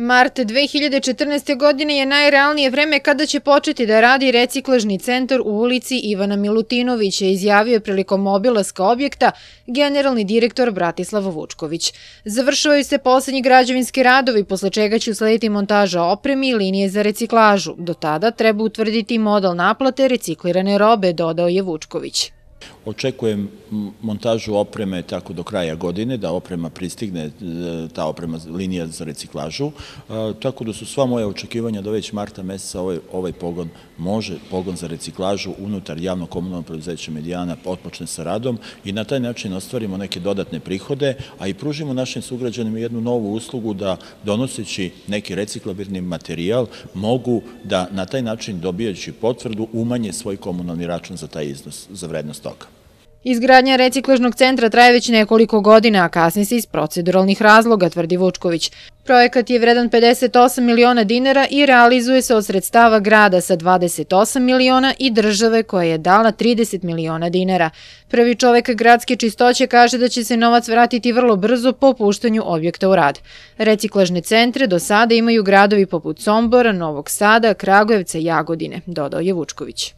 Mart 2014. godine je najrealnije vreme kada će početi da radi reciklažni centar u ulici Ivana Milutinovića, izjavio je prilikom obilaska objekta generalni direktor Bratislav Vučković. Završavaju se poslednji građevinski radovi, posle čega će uslediti montaža opremi i linije za reciklažu. Do tada treba utvrditi model naplate reciklirane robe, dodao je Vučković. Očekujem montažu opreme tako do kraja godine, da oprema pristigne, e, ta oprema linija za reciklažu, e, tako da su sva moje očekivanja da već marta meseca ovaj, ovaj, pogon može, pogon za reciklažu unutar javno-komunalnog preduzeća Medijana otpočne sa radom i na taj način ostvarimo neke dodatne prihode, a i pružimo našim sugrađanima jednu novu uslugu da donoseći neki reciklabilni materijal mogu da na taj način dobijajući potvrdu umanje svoj komunalni račun za taj iznos, za vrednost toga. Izgradnja reciklažnog centra traje već nekoliko godina, a kasni se iz proceduralnih razloga, tvrdi Vučković. Projekat je vredan 58 miliona dinara i realizuje se od sredstava grada sa 28 miliona i države koja je dala 30 miliona dinara. Prvi čovek gradske čistoće kaže da će se novac vratiti vrlo brzo po puštanju objekta u rad. Reciklažne centre do sada imaju gradovi poput Sombora, Novog Sada, Kragujevca, Jagodine, dodao je Vučković.